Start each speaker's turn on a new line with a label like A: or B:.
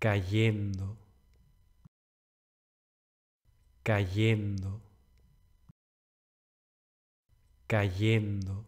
A: cayendo, cayendo, cayendo.